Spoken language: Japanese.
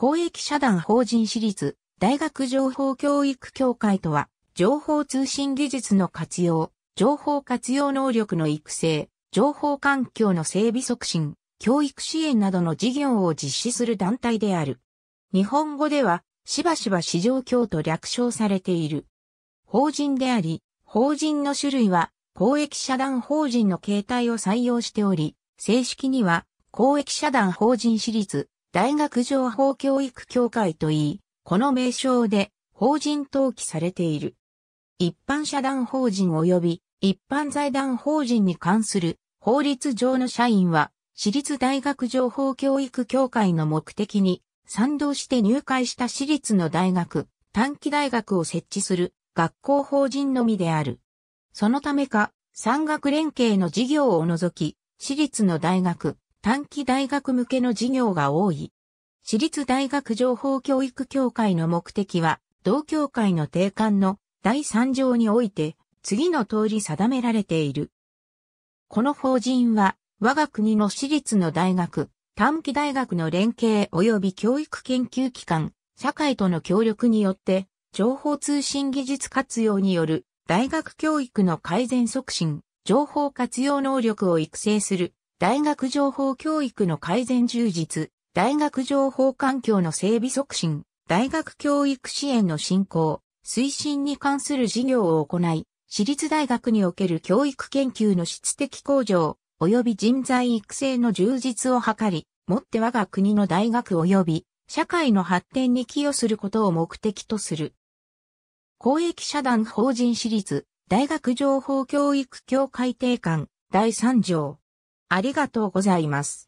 公益社団法人私立大学情報教育協会とは、情報通信技術の活用、情報活用能力の育成、情報環境の整備促進、教育支援などの事業を実施する団体である。日本語では、しばしば市場教と略称されている。法人であり、法人の種類は、公益社団法人の形態を採用しており、正式には、公益社団法人私立大学情報教育協会といい、この名称で法人登記されている。一般社団法人及び一般財団法人に関する法律上の社員は、私立大学情報教育協会の目的に賛同して入会した私立の大学、短期大学を設置する学校法人のみである。そのためか、産学連携の事業を除き、私立の大学、短期大学向けの事業が多い。私立大学情報教育協会の目的は、同協会の定款の第3条において、次の通り定められている。この法人は、我が国の私立の大学、短期大学の連携及び教育研究機関、社会との協力によって、情報通信技術活用による大学教育の改善促進、情報活用能力を育成する大学情報教育の改善充実、大学情報環境の整備促進、大学教育支援の振興、推進に関する事業を行い、私立大学における教育研究の質的向上、及び人材育成の充実を図り、もって我が国の大学及び社会の発展に寄与することを目的とする。公益社団法人私立大学情報教育協会定款第3条ありがとうございます。